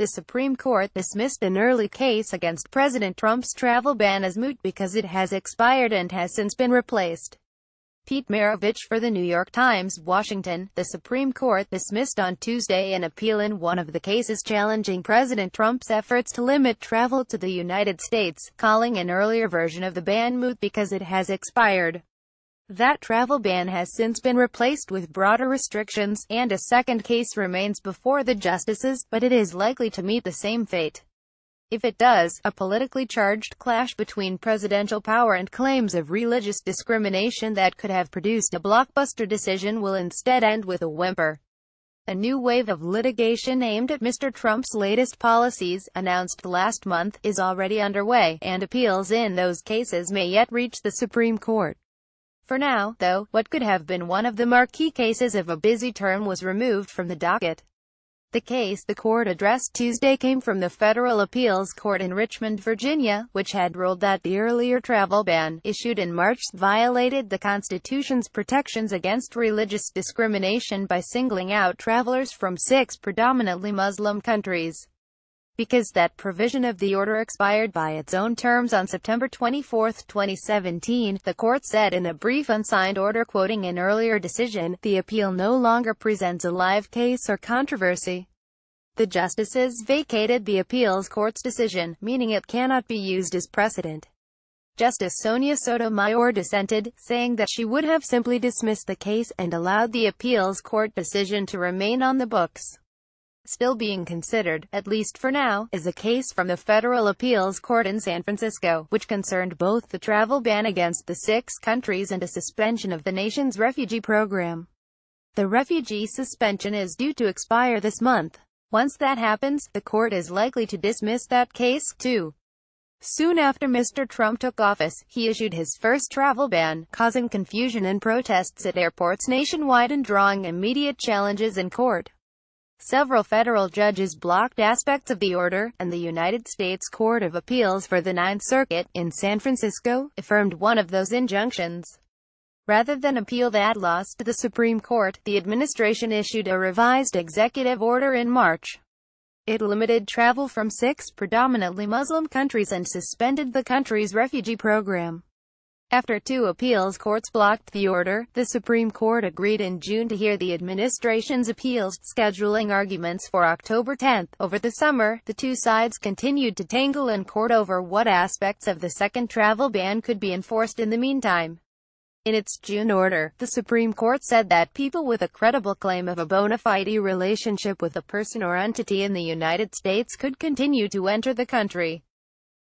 the Supreme Court dismissed an early case against President Trump's travel ban as moot because it has expired and has since been replaced. Pete Maravich for The New York Times, Washington, the Supreme Court dismissed on Tuesday an appeal in one of the cases challenging President Trump's efforts to limit travel to the United States, calling an earlier version of the ban moot because it has expired. That travel ban has since been replaced with broader restrictions, and a second case remains before the justices, but it is likely to meet the same fate. If it does, a politically charged clash between presidential power and claims of religious discrimination that could have produced a blockbuster decision will instead end with a whimper. A new wave of litigation aimed at Mr. Trump's latest policies, announced last month, is already underway, and appeals in those cases may yet reach the Supreme Court. For now, though, what could have been one of the marquee cases of a busy term was removed from the docket. The case the court addressed Tuesday came from the Federal Appeals Court in Richmond, Virginia, which had ruled that the earlier travel ban, issued in March, violated the Constitution's protections against religious discrimination by singling out travelers from six predominantly Muslim countries because that provision of the order expired by its own terms on September 24, 2017, the court said in a brief unsigned order quoting an earlier decision, the appeal no longer presents a live case or controversy. The justices vacated the appeals court's decision, meaning it cannot be used as precedent. Justice Sonia Sotomayor dissented, saying that she would have simply dismissed the case and allowed the appeals court decision to remain on the books still being considered, at least for now, is a case from the Federal Appeals Court in San Francisco, which concerned both the travel ban against the six countries and a suspension of the nation's refugee program. The refugee suspension is due to expire this month. Once that happens, the court is likely to dismiss that case, too. Soon after Mr. Trump took office, he issued his first travel ban, causing confusion and protests at airports nationwide and drawing immediate challenges in court. Several federal judges blocked aspects of the order, and the United States Court of Appeals for the Ninth Circuit, in San Francisco, affirmed one of those injunctions. Rather than appeal that loss to the Supreme Court, the administration issued a revised executive order in March. It limited travel from six predominantly Muslim countries and suspended the country's refugee program. After two appeals courts blocked the order, the Supreme Court agreed in June to hear the administration's appeals, scheduling arguments for October 10. Over the summer, the two sides continued to tangle in court over what aspects of the second travel ban could be enforced in the meantime. In its June order, the Supreme Court said that people with a credible claim of a bona fide relationship with a person or entity in the United States could continue to enter the country.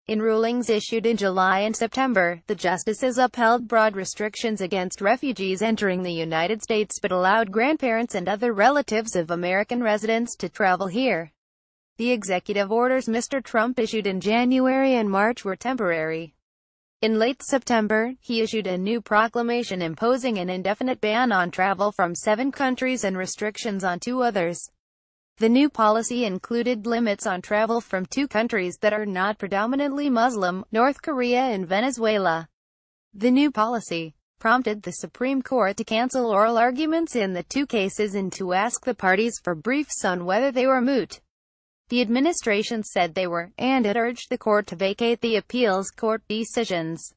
In rulings issued in July and September, the justices upheld broad restrictions against refugees entering the United States but allowed grandparents and other relatives of American residents to travel here. The executive orders Mr. Trump issued in January and March were temporary. In late September, he issued a new proclamation imposing an indefinite ban on travel from seven countries and restrictions on two others. The new policy included limits on travel from two countries that are not predominantly Muslim, North Korea and Venezuela. The new policy prompted the Supreme Court to cancel oral arguments in the two cases and to ask the parties for briefs on whether they were moot. The administration said they were, and it urged the court to vacate the appeals court decisions.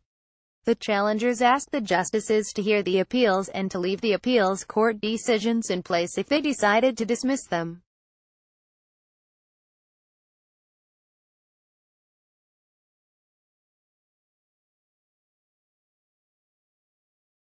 The challengers asked the justices to hear the appeals and to leave the appeals court decisions in place if they decided to dismiss them.